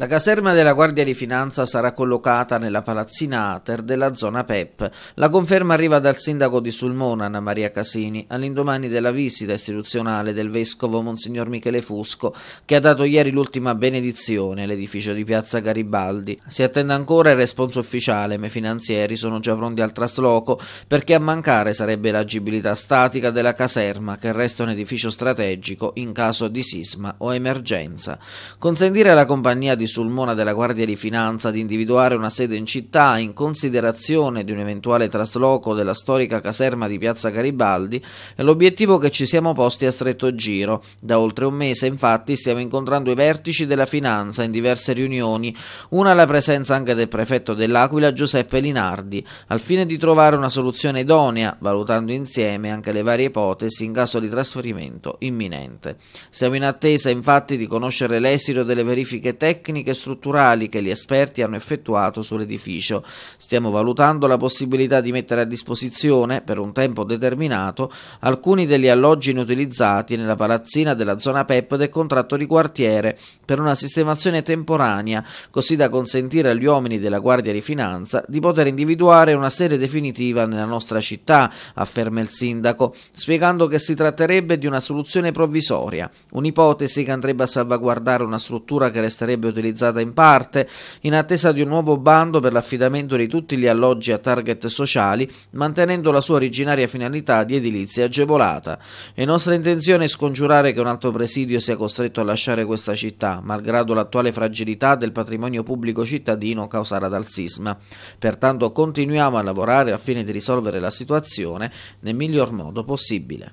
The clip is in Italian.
La caserma della Guardia di Finanza sarà collocata nella palazzina Ater della zona PEP. La conferma arriva dal sindaco di Sulmona, Anna Maria Casini, all'indomani della visita istituzionale del vescovo Monsignor Michele Fusco, che ha dato ieri l'ultima benedizione all'edificio di Piazza Garibaldi. Si attende ancora il responso ufficiale, ma i finanzieri sono già pronti al trasloco, perché a mancare sarebbe l'agibilità statica della caserma, che resta un edificio strategico in caso di sisma o emergenza. Consentire alla compagnia di Sulmona della Guardia di Finanza di individuare una sede in città in considerazione di un eventuale trasloco della storica caserma di Piazza Garibaldi è l'obiettivo che ci siamo posti a stretto giro. Da oltre un mese infatti stiamo incontrando i vertici della finanza in diverse riunioni, una alla presenza anche del prefetto dell'Aquila Giuseppe Linardi, al fine di trovare una soluzione idonea, valutando insieme anche le varie ipotesi in caso di trasferimento imminente. Siamo in attesa infatti di conoscere l'esito delle verifiche tecniche tecniche strutturali che gli esperti hanno effettuato sull'edificio. Stiamo valutando la possibilità di mettere a disposizione, per un tempo determinato, alcuni degli alloggi inutilizzati nella palazzina della zona PEP del contratto di quartiere per una sistemazione temporanea, così da consentire agli uomini della Guardia di Finanza di poter individuare una sede definitiva nella nostra città, afferma il sindaco, spiegando che si tratterebbe di una soluzione provvisoria, un'ipotesi che andrebbe a salvaguardare una struttura che resterebbe utilizzata utilizzata in parte, in attesa di un nuovo bando per l'affidamento di tutti gli alloggi a target sociali, mantenendo la sua originaria finalità di edilizia agevolata. È nostra intenzione scongiurare che un altro presidio sia costretto a lasciare questa città, malgrado l'attuale fragilità del patrimonio pubblico cittadino causata dal sisma. Pertanto continuiamo a lavorare al fine di risolvere la situazione nel miglior modo possibile.